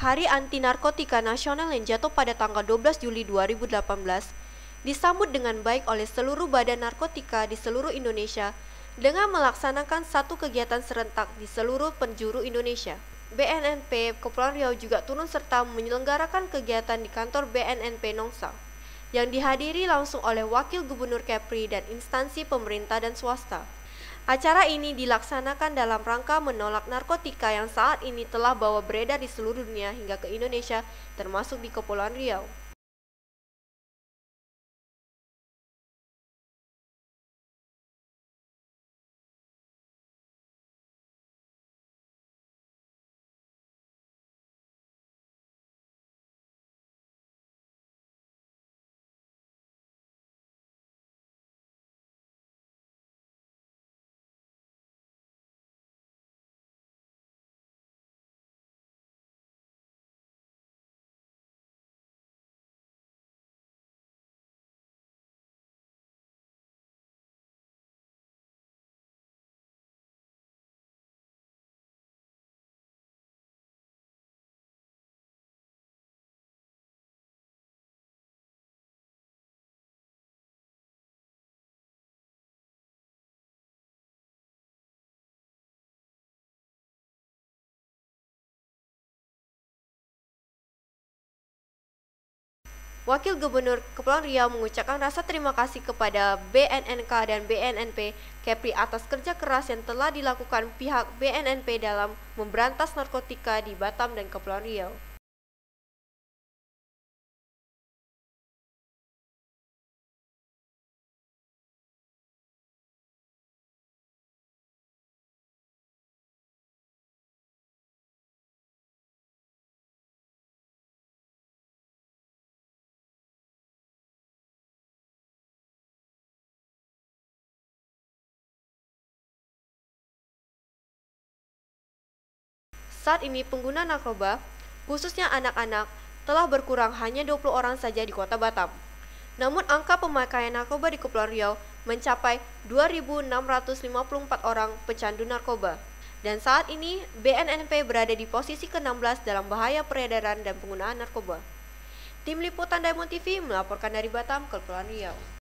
Hari Anti Narkotika Nasional yang jatuh pada tanggal 12 Juli 2018 disambut dengan baik oleh seluruh badan narkotika di seluruh Indonesia dengan melaksanakan satu kegiatan serentak di seluruh penjuru Indonesia. BNNP Kepulauan Riau juga turun serta menyelenggarakan kegiatan di kantor BNNP Nongsa yang dihadiri langsung oleh Wakil Gubernur Kepri dan instansi pemerintah dan swasta. Acara ini dilaksanakan dalam rangka menolak narkotika yang saat ini telah bawa beredar di seluruh dunia hingga ke Indonesia, termasuk di Kepulauan Riau. Wakil Gubernur Kepulauan Riau mengucapkan rasa terima kasih kepada BNNK dan BNNP Kepri atas kerja keras yang telah dilakukan pihak BNNP dalam memberantas narkotika di Batam dan Kepulauan Riau. Saat ini pengguna narkoba, khususnya anak-anak, telah berkurang hanya 20 orang saja di kota Batam. Namun angka pemakaian narkoba di Kepulauan Riau mencapai 2.654 orang pecandu narkoba. Dan saat ini, BNNP berada di posisi ke-16 dalam bahaya peredaran dan penggunaan narkoba. Tim Liputan Diamond TV melaporkan dari Batam, Kepulauan Riau.